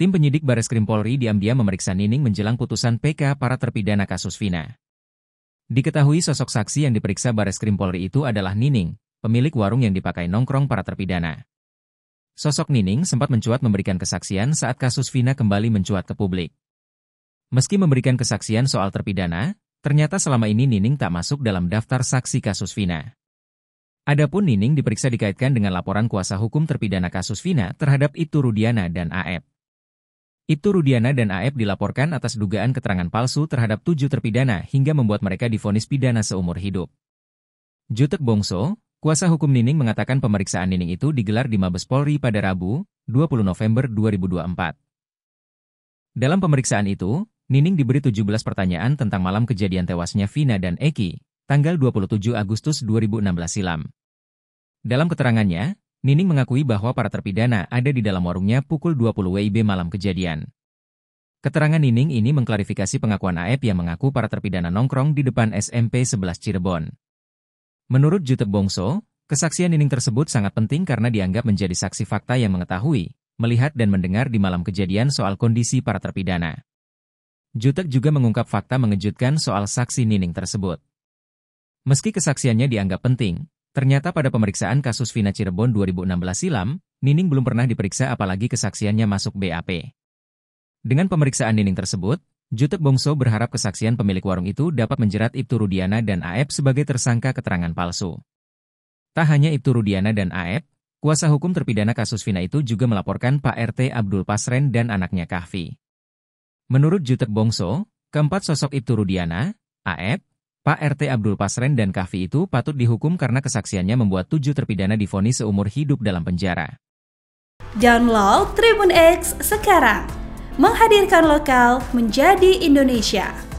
Tim penyidik Krim Polri diam-diam memeriksa Nining menjelang putusan PK para terpidana kasus Vina. Diketahui sosok saksi yang diperiksa Krim Polri itu adalah Nining, pemilik warung yang dipakai nongkrong para terpidana. Sosok Nining sempat mencuat memberikan kesaksian saat kasus Vina kembali mencuat ke publik. Meski memberikan kesaksian soal terpidana, ternyata selama ini Nining tak masuk dalam daftar saksi kasus Vina. Adapun Nining diperiksa dikaitkan dengan laporan kuasa hukum terpidana kasus Vina terhadap Itu Rudiana dan AF. Ibtu Rudiana dan AF dilaporkan atas dugaan keterangan palsu terhadap tujuh terpidana hingga membuat mereka difonis pidana seumur hidup. Jutek Bongso, kuasa hukum Nining mengatakan pemeriksaan Nining itu digelar di Mabes Polri pada Rabu, 20 November 2024. Dalam pemeriksaan itu, Nining diberi 17 pertanyaan tentang malam kejadian tewasnya Vina dan Eki, tanggal 27 Agustus 2016 silam. Dalam keterangannya, Nining mengakui bahwa para terpidana ada di dalam warungnya pukul 20 WIB malam kejadian. Keterangan Nining ini mengklarifikasi pengakuan Aep yang mengaku para terpidana nongkrong di depan SMP 11 Cirebon. Menurut Jute Bongso, kesaksian Nining tersebut sangat penting karena dianggap menjadi saksi fakta yang mengetahui, melihat dan mendengar di malam kejadian soal kondisi para terpidana. Jutek juga mengungkap fakta mengejutkan soal saksi Nining tersebut. Meski kesaksiannya dianggap penting, Ternyata pada pemeriksaan kasus Vina Cirebon 2016 silam, Nining belum pernah diperiksa apalagi kesaksiannya masuk BAP. Dengan pemeriksaan Nining tersebut, Jutek Bongso berharap kesaksian pemilik warung itu dapat menjerat Ibtu Rudiana dan Aep sebagai tersangka keterangan palsu. Tak hanya Ibtu Rudiana dan Aep, kuasa hukum terpidana kasus Vina itu juga melaporkan Pak RT Abdul Pasren dan anaknya Kahfi. Menurut Jutek Bongso, keempat sosok Ibtu Rudiana, Aep, Pak RT Abdul Pasren dan Kahfi itu patut dihukum karena kesaksiannya membuat tujuh terpidana difonis seumur hidup dalam penjara. Download Tribun X sekarang, menghadirkan lokal menjadi Indonesia.